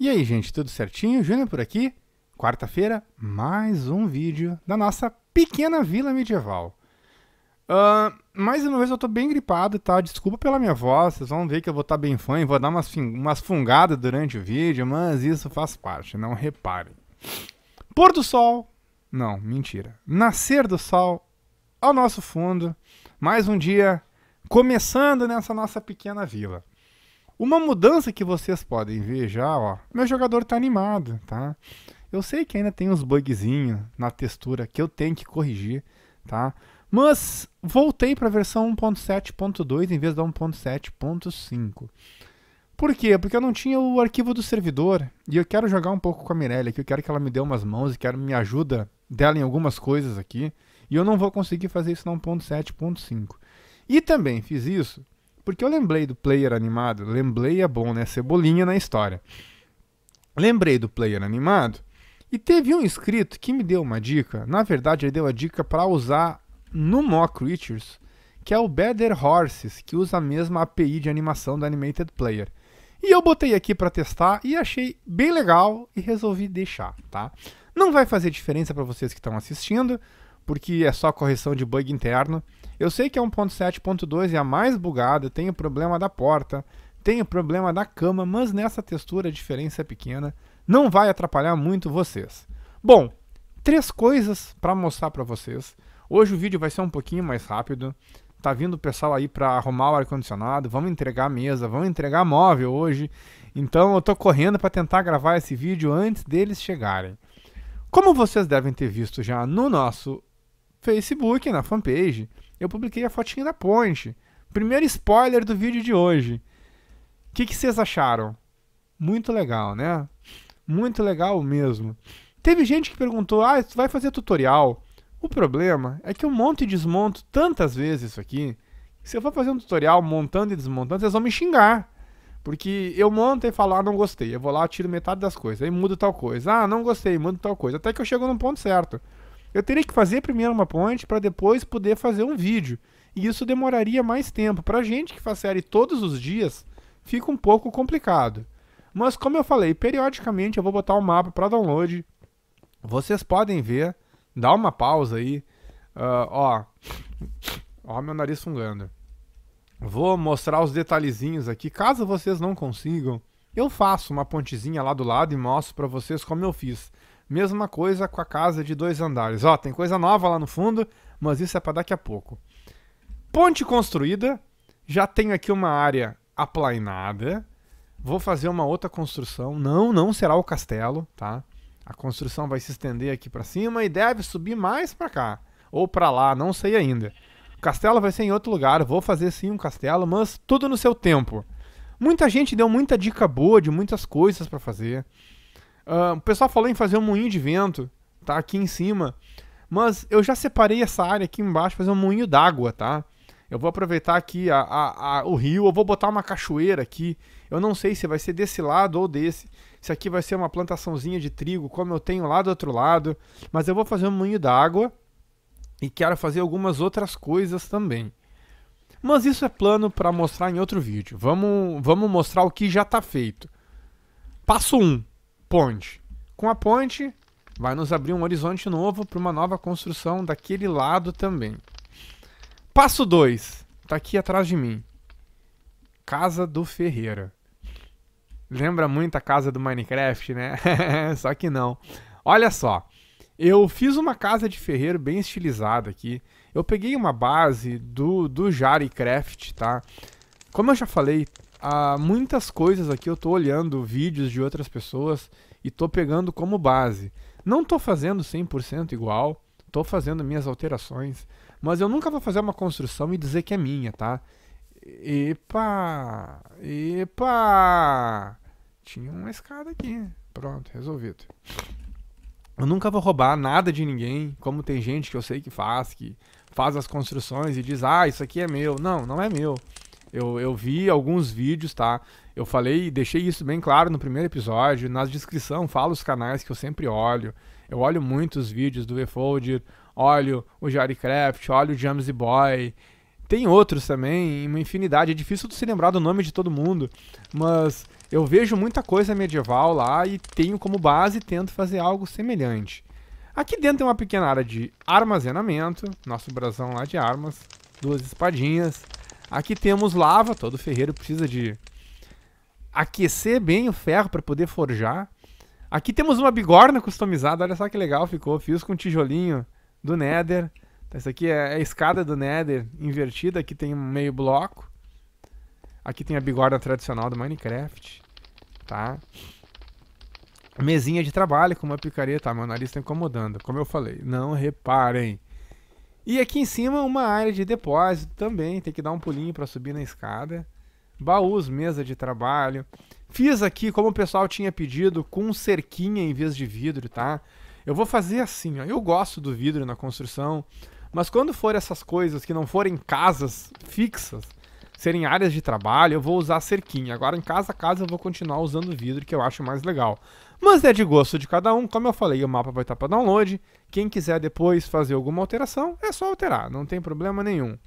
E aí, gente, tudo certinho? Júnior por aqui. Quarta-feira, mais um vídeo da nossa pequena vila medieval. Uh, mais uma vez eu tô bem gripado, tá? Desculpa pela minha voz, vocês vão ver que eu vou estar tá bem fã e vou dar umas, umas fungadas durante o vídeo, mas isso faz parte, não reparem. Pôr do sol. Não, mentira. Nascer do sol ao nosso fundo. Mais um dia começando nessa nossa pequena vila. Uma mudança que vocês podem ver já, ó, meu jogador está animado, tá? Eu sei que ainda tem uns bugzinhos na textura que eu tenho que corrigir, tá? Mas voltei para a versão 1.7.2 em vez da 1.7.5. Por quê? Porque eu não tinha o arquivo do servidor e eu quero jogar um pouco com a Mirelle aqui, eu quero que ela me dê umas mãos e quero me ajuda dela em algumas coisas aqui, e eu não vou conseguir fazer isso na 1.7.5. E também fiz isso porque eu lembrei do player animado, lembrei é bom, né? Cebolinha na história. Lembrei do player animado e teve um inscrito que me deu uma dica. Na verdade, ele deu a dica para usar no Mo Creatures, que é o Better Horses, que usa a mesma API de animação do Animated Player. E eu botei aqui para testar e achei bem legal e resolvi deixar, tá? Não vai fazer diferença para vocês que estão assistindo, porque é só correção de bug interno. Eu sei que a é 1.7.2 é a mais bugada, tem o problema da porta, tem o problema da cama, mas nessa textura a diferença é pequena, não vai atrapalhar muito vocês. Bom, três coisas para mostrar para vocês. Hoje o vídeo vai ser um pouquinho mais rápido. Tá vindo o pessoal aí para arrumar o ar condicionado, vamos entregar a mesa, vamos entregar móvel hoje. Então eu tô correndo para tentar gravar esse vídeo antes deles chegarem. Como vocês devem ter visto já no nosso Facebook, na fanpage, eu publiquei a fotinha da ponte. Primeiro spoiler do vídeo de hoje. O que, vocês acharam? Muito legal, né? Muito legal mesmo. Teve gente que perguntou: ah, tu vai fazer tutorial? O problema é que eu monto e desmonto tantas vezes isso aqui. Se eu for fazer um tutorial montando e desmontando, vocês vão me xingar. Porque eu monto e falo, ah, não gostei. Eu vou lá, tiro metade das coisas. Aí mudo tal coisa. Ah, não gostei, mudo tal coisa. Até que eu chego num ponto certo. Eu teria que fazer primeiro uma ponte para depois poder fazer um vídeo. E isso demoraria mais tempo. Para gente que faz série todos os dias, fica um pouco complicado. Mas como eu falei, periodicamente eu vou botar o um mapa para download. Vocês podem ver. Dá uma pausa aí. Uh, ó. Ó meu nariz fungando. Vou mostrar os detalhezinhos aqui. Caso vocês não consigam, eu faço uma pontezinha lá do lado e mostro para vocês como eu fiz. Mesma coisa com a casa de dois andares. Ó, tem coisa nova lá no fundo, mas isso é para daqui a pouco. Ponte construída, já tenho aqui uma área aplainada. Vou fazer uma outra construção. Não, não será o castelo, tá? A construção vai se estender aqui para cima e deve subir mais para cá ou para lá, não sei ainda. O castelo vai ser em outro lugar, vou fazer sim um castelo, mas tudo no seu tempo. Muita gente deu muita dica boa de muitas coisas para fazer. Uh, o pessoal falou em fazer um moinho de vento, tá? Aqui em cima. Mas eu já separei essa área aqui embaixo fazer um moinho d'água, tá? Eu vou aproveitar aqui a, a, a, o rio, eu vou botar uma cachoeira aqui. Eu não sei se vai ser desse lado ou desse. Se aqui vai ser uma plantaçãozinha de trigo, como eu tenho lá do outro lado. Mas eu vou fazer um moinho d'água e quero fazer algumas outras coisas também. Mas isso é plano para mostrar em outro vídeo. Vamos, vamos mostrar o que já está feito. Passo 1. Um, ponte. Com a ponte, vai nos abrir um horizonte novo para uma nova construção daquele lado também. Passo 2. Está aqui atrás de mim. Casa do Ferreira. Lembra muito a casa do Minecraft, né? só que não. Olha só. Eu fiz uma casa de ferreiro bem estilizada aqui. Eu peguei uma base do, do Jaricraft, tá? Como eu já falei, há muitas coisas aqui eu tô olhando vídeos de outras pessoas e tô pegando como base. Não tô fazendo 100% igual, tô fazendo minhas alterações, mas eu nunca vou fazer uma construção e dizer que é minha, tá? Epa! Epa! Tinha uma escada aqui. Pronto, resolvido. Eu nunca vou roubar nada de ninguém, como tem gente que eu sei que faz, que faz as construções e diz: "Ah, isso aqui é meu". Não, não é meu. Eu, eu vi alguns vídeos, tá? Eu falei, deixei isso bem claro no primeiro episódio. Na descrição, falo os canais que eu sempre olho. Eu olho muitos vídeos do VFold, olho o Jaricraft, olho o James Boy. Tem outros também, uma infinidade. É difícil de se lembrar do nome de todo mundo. Mas eu vejo muita coisa medieval lá e tenho como base e tento fazer algo semelhante. Aqui dentro tem uma pequena área de armazenamento, nosso brasão lá de armas, duas espadinhas, Aqui temos lava, todo ferreiro precisa de aquecer bem o ferro para poder forjar. Aqui temos uma bigorna customizada, olha só que legal ficou. Fiz com um tijolinho do Nether. Essa tá, isso aqui é a escada do Nether invertida, aqui tem um meio bloco. Aqui tem a bigorna tradicional do Minecraft, tá? Mesinha de trabalho com uma picareta, tá? meu nariz está incomodando, como eu falei. Não reparem. E aqui em cima uma área de depósito também, tem que dar um pulinho para subir na escada. Baús, mesa de trabalho. Fiz aqui como o pessoal tinha pedido, com cerquinha em vez de vidro, tá? Eu vou fazer assim, ó. Eu gosto do vidro na construção, mas quando for essas coisas que não forem casas fixas, serem áreas de trabalho, eu vou usar cerquinha. Agora, em casa a casa, eu vou continuar usando vidro, que eu acho mais legal. Mas é de gosto de cada um. Como eu falei, o mapa vai estar para download. Quem quiser depois fazer alguma alteração, é só alterar. Não tem problema nenhum.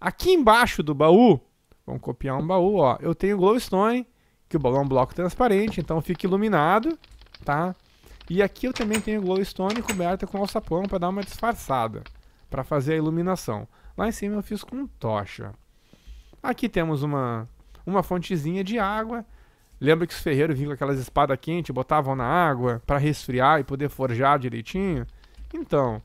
Aqui embaixo do baú, vamos copiar um baú, ó. Eu tenho glowstone, que o baú é um bloco transparente, então fica iluminado, tá? E aqui eu também tenho glowstone coberta com alçapão para dar uma disfarçada, para fazer a iluminação. Lá em cima eu fiz com tocha. Aqui temos uma, uma fontezinha de água. Lembra que os ferreiros vinham com aquelas espadas quentes, botavam na água para resfriar e poder forjar direitinho? Então,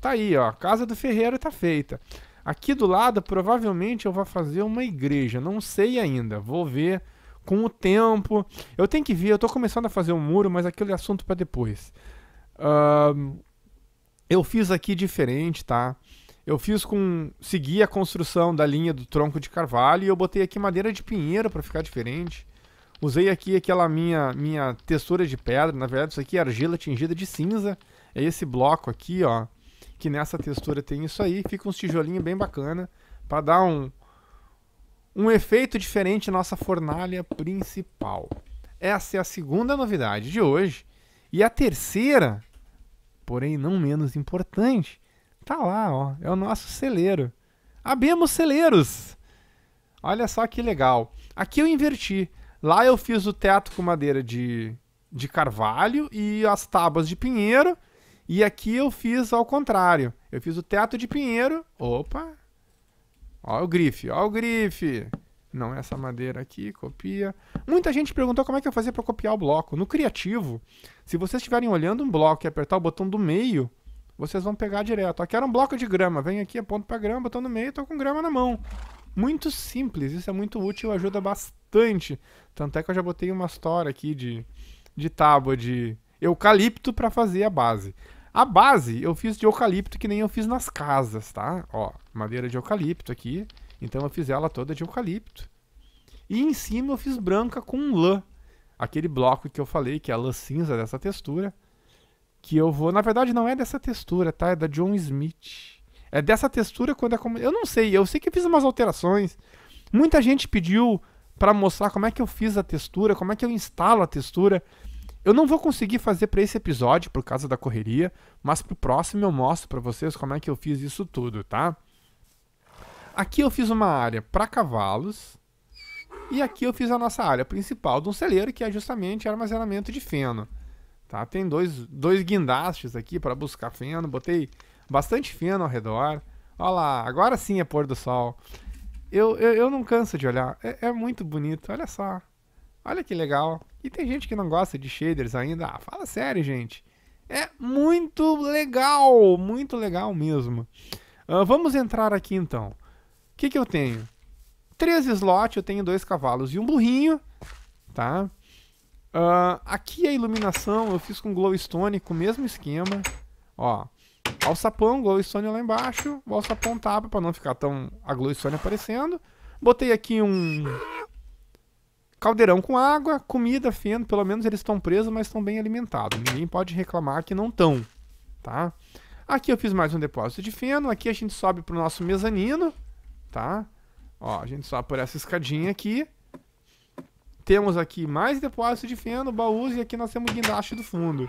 tá aí, ó. casa do ferreiro tá feita. Aqui do lado, provavelmente eu vou fazer uma igreja. Não sei ainda. Vou ver com o tempo. Eu tenho que ver. Eu tô começando a fazer um muro, mas aquele assunto para depois. Uh, eu fiz aqui diferente, tá? eu fiz com. Segui a construção da linha do tronco de carvalho e eu botei aqui madeira de pinheiro para ficar diferente. Usei aqui aquela minha, minha textura de pedra, na verdade isso aqui é argila tingida de cinza. É esse bloco aqui, ó, que nessa textura tem isso aí. Fica uns tijolinhos bem bacana para dar um, um efeito diferente à nossa fornalha principal. Essa é a segunda novidade de hoje. E a terceira, porém não menos importante, Tá lá, ó. É o nosso celeiro. Abemos celeiros! Olha só que legal. Aqui eu inverti. Lá eu fiz o teto com madeira de, de carvalho e as tábuas de pinheiro. E aqui eu fiz ao contrário. Eu fiz o teto de pinheiro. Opa! Ó o grife, ó o grife. Não, é essa madeira aqui, copia. Muita gente perguntou como é que eu fazia para copiar o bloco. No criativo, se vocês estiverem olhando um bloco e apertar o botão do meio, vocês vão pegar direto. Aqui era um bloco de grama. Vem aqui, aponto pra grama, tô no meio, tô com grama na mão. Muito simples, isso é muito útil, ajuda bastante. Tanto é que eu já botei uma história aqui de, de tábua de eucalipto para fazer a base. A base eu fiz de eucalipto que nem eu fiz nas casas, tá? Ó, madeira de eucalipto aqui. Então eu fiz ela toda de eucalipto. E em cima eu fiz branca com lã. Aquele bloco que eu falei, que é a lã cinza dessa textura que eu vou. Na verdade, não é dessa textura, tá? É da John Smith. É dessa textura quando é como. Eu não sei, eu sei que fiz umas alterações. Muita gente pediu para mostrar como é que eu fiz a textura, como é que eu instalo a textura. Eu não vou conseguir fazer para esse episódio por causa da correria, mas pro próximo eu mostro para vocês como é que eu fiz isso tudo, tá? Aqui eu fiz uma área para cavalos e aqui eu fiz a nossa área principal de um celeiro, que é justamente armazenamento de feno. Tá? Tem dois, dois guindastes aqui para buscar feno. Botei bastante feno ao redor. Olha lá, agora sim é pôr do sol. Eu, eu, eu não canso de olhar. É, é muito bonito, olha só. Olha que legal. E tem gente que não gosta de shaders ainda. Ah, fala sério, gente. É muito legal, muito legal mesmo. Uh, vamos entrar aqui então. O que, que eu tenho? Três slots, eu tenho dois cavalos e um burrinho, tá? Uh, aqui a iluminação eu fiz com glowstone, com o mesmo esquema. Ó, alçapão, glowstone lá embaixo, o alçapão tapa para não ficar tão a glowstone aparecendo. Botei aqui um caldeirão com água, comida, feno, pelo menos eles estão presos, mas estão bem alimentados. Ninguém pode reclamar que não estão, tá? Aqui eu fiz mais um depósito de feno, aqui a gente sobe pro nosso mezanino, tá? Ó, a gente sobe por essa escadinha aqui. Temos aqui mais depósito de feno, baús e aqui nós temos guindaste do fundo.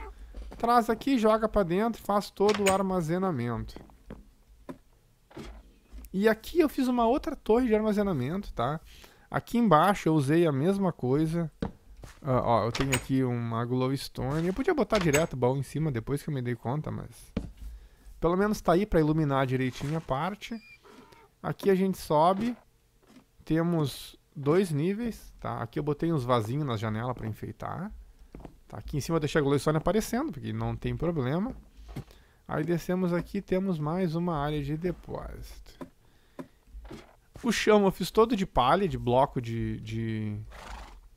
Traz aqui, joga para dentro e faz todo o armazenamento. E aqui eu fiz uma outra torre de armazenamento, tá? Aqui embaixo eu usei a mesma coisa. Uh, ó, eu tenho aqui uma glowstone. Eu podia botar direto o baú em cima depois que eu me dei conta, mas... Pelo menos tá aí para iluminar direitinho a parte. Aqui a gente sobe. Temos dois níveis, tá? Aqui eu botei uns vasinhos na janela para enfeitar. Tá? Aqui em cima eu deixei a glowstone aparecendo, porque não tem problema. Aí descemos aqui temos mais uma área de depósito. O chão eu fiz todo de palha, de bloco de, de,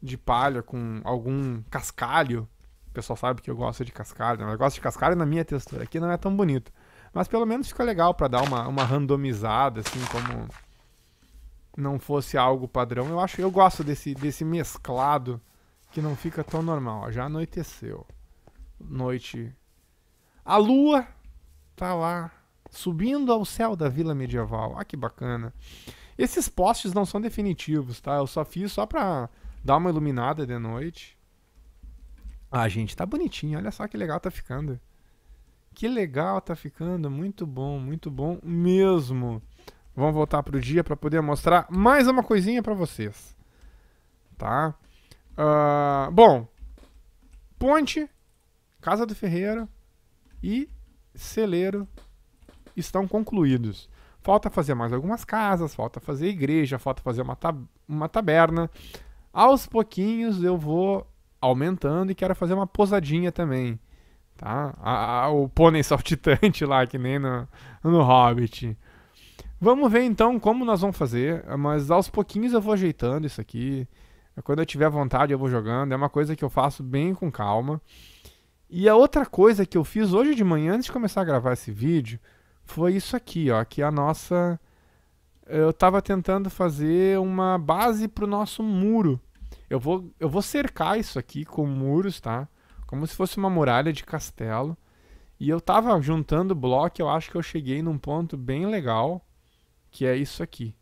de palha com algum cascalho. O pessoal sabe que eu gosto de cascalho, mas né? eu gosto de cascalho na minha textura. Aqui não é tão bonito. Mas pelo menos fica legal para dar uma, uma randomizada, assim, como não fosse algo padrão. Eu acho, eu gosto desse, desse mesclado que não fica tão normal. Ó, já anoiteceu. Noite. A lua tá lá subindo ao céu da vila medieval. Ah, que bacana. Esses postes não são definitivos, tá? Eu só fiz só pra dar uma iluminada de noite. Ah, gente, tá bonitinho. Olha só que legal tá ficando. Que legal tá ficando. Muito bom, muito bom mesmo. Vamos voltar para o dia para poder mostrar mais uma coisinha para vocês. Tá? Uh, bom, Ponte, Casa do ferreiro e Celeiro estão concluídos. Falta fazer mais algumas casas, falta fazer igreja, falta fazer uma, tab uma taberna. Aos pouquinhos eu vou aumentando e quero fazer uma pousadinha também. Tá? A, a, o pônei saltitante lá, que nem no, no Hobbit. Vamos ver então como nós vamos fazer, mas aos pouquinhos eu vou ajeitando isso aqui. Quando eu tiver vontade eu vou jogando, é uma coisa que eu faço bem com calma. E a outra coisa que eu fiz hoje de manhã, antes de começar a gravar esse vídeo, foi isso aqui, ó, que a nossa... Eu estava tentando fazer uma base para o nosso muro. Eu vou, eu vou cercar isso aqui com muros, tá? Como se fosse uma muralha de castelo. E eu estava juntando bloco, eu acho que eu cheguei num ponto bem legal que é isso aqui,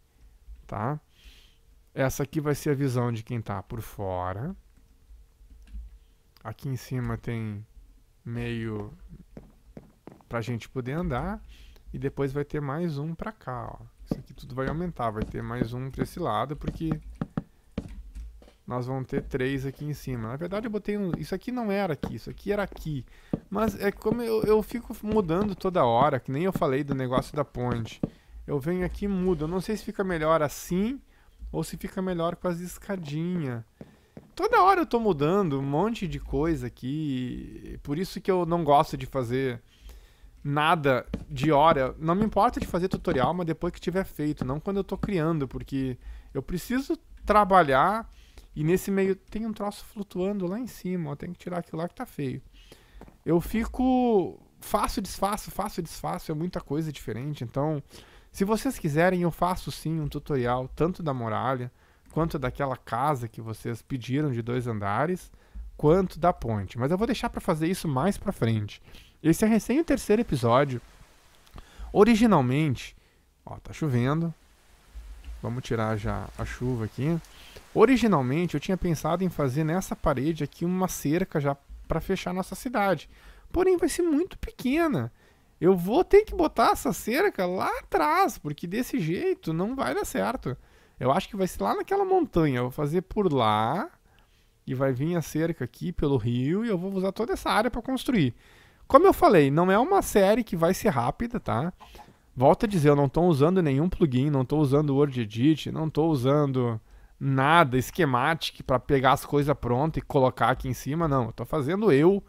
tá? Essa aqui vai ser a visão de quem está por fora. Aqui em cima tem meio para a gente poder andar e depois vai ter mais um para cá, ó. Isso aqui tudo vai aumentar, vai ter mais um para esse lado porque nós vamos ter três aqui em cima. Na verdade, eu botei um. Isso aqui não era aqui, isso aqui era aqui. Mas é como eu, eu fico mudando toda hora, que nem eu falei do negócio da ponte. Eu venho aqui e mudo. Eu não sei se fica melhor assim ou se fica melhor com as escadinhas. Toda hora eu tô mudando um monte de coisa aqui. Por isso que eu não gosto de fazer nada de hora. Não me importa de fazer tutorial, mas depois que tiver feito, não quando eu tô criando, porque eu preciso trabalhar e nesse meio tem um troço flutuando lá em cima, ó, tem que tirar aquilo lá que tá feio. Eu fico faço, desfaço, faço, desfaço, é muita coisa diferente, então se vocês quiserem, eu faço sim um tutorial tanto da muralha, quanto daquela casa que vocês pediram de dois andares, quanto da ponte. Mas eu vou deixar para fazer isso mais para frente. Esse é recém o terceiro episódio. Originalmente, ó, tá chovendo. Vamos tirar já a chuva aqui. Originalmente eu tinha pensado em fazer nessa parede aqui uma cerca já para fechar nossa cidade. Porém vai ser muito pequena. Eu vou ter que botar essa cerca lá atrás, porque desse jeito não vai dar certo. Eu acho que vai ser lá naquela montanha. Eu vou fazer por lá e vai vir a cerca aqui pelo rio e eu vou usar toda essa área para construir. Como eu falei, não é uma série que vai ser rápida, tá? Volto a dizer, eu não estou usando nenhum plugin, não estou usando Word Edit, não estou usando nada Schematic para pegar as coisas prontas e colocar aqui em cima, não. Estou fazendo eu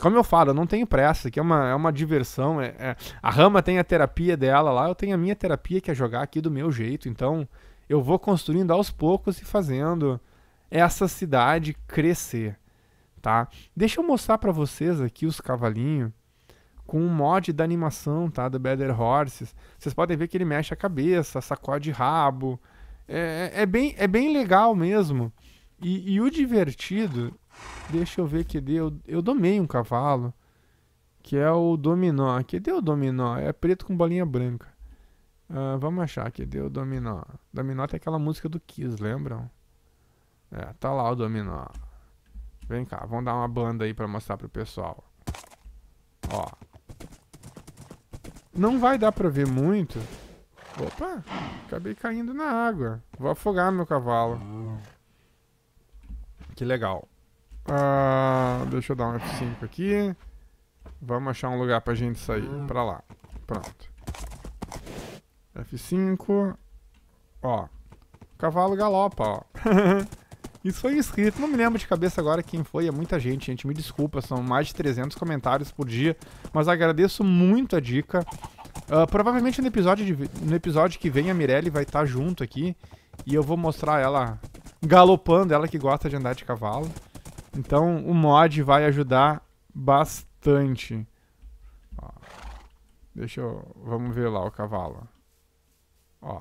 como eu falo, eu não tenho pressa, que é uma, é uma diversão. É, é... A Rama tem a terapia dela lá, eu tenho a minha terapia que é jogar aqui do meu jeito. Então eu vou construindo aos poucos e fazendo essa cidade crescer, tá? Deixa eu mostrar para vocês aqui os cavalinhos com um mod da animação, tá? Do Better Horses. Vocês podem ver que ele mexe a cabeça, sacode rabo. É, é, é bem, é bem legal mesmo. E, e o divertido Deixa eu ver que deu. Eu domei um cavalo, que é o dominó. Que deu o dominó? É preto com bolinha branca. Uh, vamos achar que deu o dominó. Dominó tem aquela música do Kiss, lembram? É, tá lá o dominó. Vem cá, vamos dar uma banda aí pra mostrar pro pessoal. Ó. Não vai dar pra ver muito. Opa, acabei caindo na água. Vou afogar meu cavalo. Que legal. Uh, deixa eu dar um F5 aqui. Vamos achar um lugar pra gente sair. Ah. Pra lá. Pronto. F5. Ó. Cavalo galopa, ó. Isso foi inscrito não me lembro de cabeça agora quem foi, é muita gente, gente, me desculpa, são mais de 300 comentários por dia, mas agradeço muito a dica. Uh, provavelmente no episódio, de, no episódio que vem a Mirelle vai estar tá junto aqui e eu vou mostrar ela galopando, ela que gosta de andar de cavalo. Então o mod vai ajudar bastante. Ó. Deixa eu... Vamos ver lá o cavalo. Ó.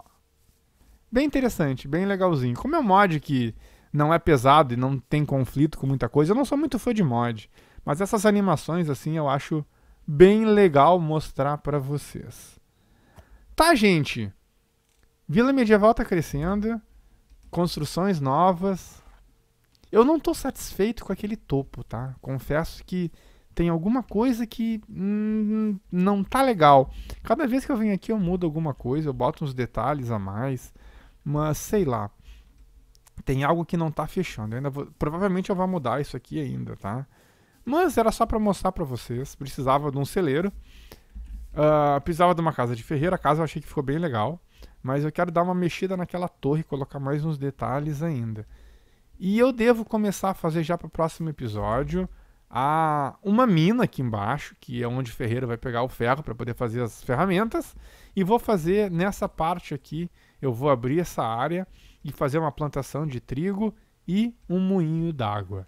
Bem interessante, bem legalzinho. Como é um mod que não é pesado e não tem conflito com muita coisa, eu não sou muito fã de mod. Mas essas animações, assim, eu acho bem legal mostrar para vocês. Tá, gente? Vila Medieval tá crescendo, construções novas, eu não estou satisfeito com aquele topo, tá? Confesso que tem alguma coisa que hum, não tá legal. Cada vez que eu venho aqui eu mudo alguma coisa, eu boto uns detalhes a mais, mas sei lá. Tem algo que não tá fechando. Eu ainda vou, provavelmente eu vou mudar isso aqui ainda, tá? Mas era só para mostrar para vocês. Precisava de um celeiro. Uh, precisava de uma casa de ferreira. A casa eu achei que ficou bem legal. Mas eu quero dar uma mexida naquela torre, colocar mais uns detalhes ainda. E eu devo começar a fazer já para o próximo episódio a uma mina aqui embaixo, que é onde o Ferreira vai pegar o ferro para poder fazer as ferramentas, e vou fazer nessa parte aqui, eu vou abrir essa área e fazer uma plantação de trigo e um moinho d'água.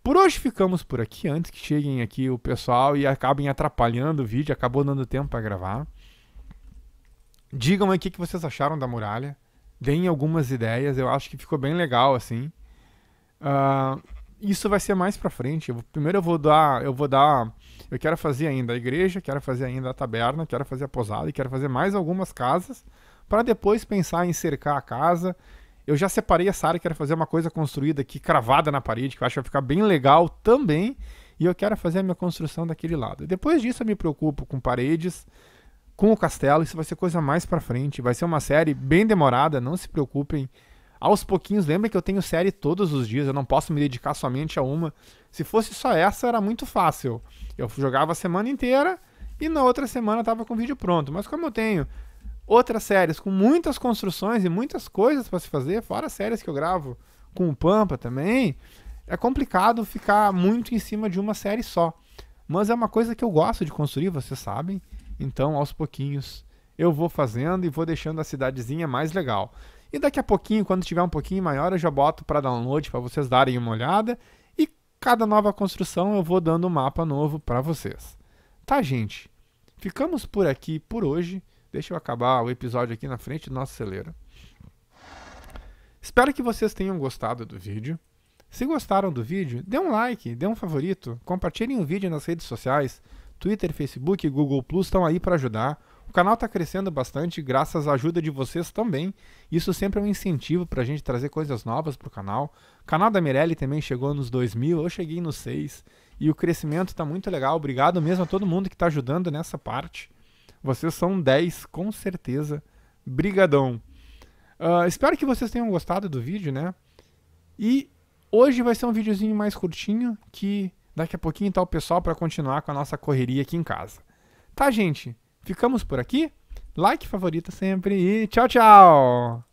Por hoje ficamos por aqui, antes que cheguem aqui o pessoal e acabem atrapalhando o vídeo, acabou dando tempo para gravar. Digam aí o que vocês acharam da muralha deem algumas ideias. Eu acho que ficou bem legal, assim. Uh, isso vai ser mais para frente. Eu, primeiro eu vou dar, eu vou dar, eu quero fazer ainda a igreja, quero fazer ainda a taberna, quero fazer a posada e quero fazer mais algumas casas para depois pensar em cercar a casa. Eu já separei essa área, quero fazer uma coisa construída aqui cravada na parede, que eu acho que vai ficar bem legal também, e eu quero fazer a minha construção daquele lado. Depois disso eu me preocupo com paredes, com o Castelo. Isso vai ser coisa mais pra frente. Vai ser uma série bem demorada, não se preocupem. Aos pouquinhos, lembrem que eu tenho série todos os dias, eu não posso me dedicar somente a uma. Se fosse só essa, era muito fácil. Eu jogava a semana inteira e na outra semana estava tava com o vídeo pronto. Mas como eu tenho outras séries com muitas construções e muitas coisas para se fazer, fora séries que eu gravo com o Pampa também, é complicado ficar muito em cima de uma série só. Mas é uma coisa que eu gosto de construir, vocês sabem. Então, aos pouquinhos, eu vou fazendo e vou deixando a cidadezinha mais legal. E daqui a pouquinho, quando tiver um pouquinho maior, eu já boto para download para vocês darem uma olhada. E cada nova construção eu vou dando um mapa novo para vocês. Tá, gente? Ficamos por aqui por hoje. Deixa eu acabar o episódio aqui na frente do nosso celeiro. Espero que vocês tenham gostado do vídeo. Se gostaram do vídeo, dê um like, dê um favorito, compartilhem o vídeo nas redes sociais. Twitter, Facebook e Google Plus estão aí para ajudar. O canal está crescendo bastante graças à ajuda de vocês também. Isso sempre é um incentivo para a gente trazer coisas novas para o canal. O canal da Mirelle também chegou nos 2000, eu cheguei nos 6. E o crescimento está muito legal. Obrigado mesmo a todo mundo que está ajudando nessa parte. Vocês são 10, com certeza. Brigadão. Uh, espero que vocês tenham gostado do vídeo, né? E hoje vai ser um videozinho mais curtinho que Daqui a pouquinho tá o pessoal para continuar com a nossa correria aqui em casa. Tá, gente? Ficamos por aqui. Like, favorita sempre e tchau, tchau!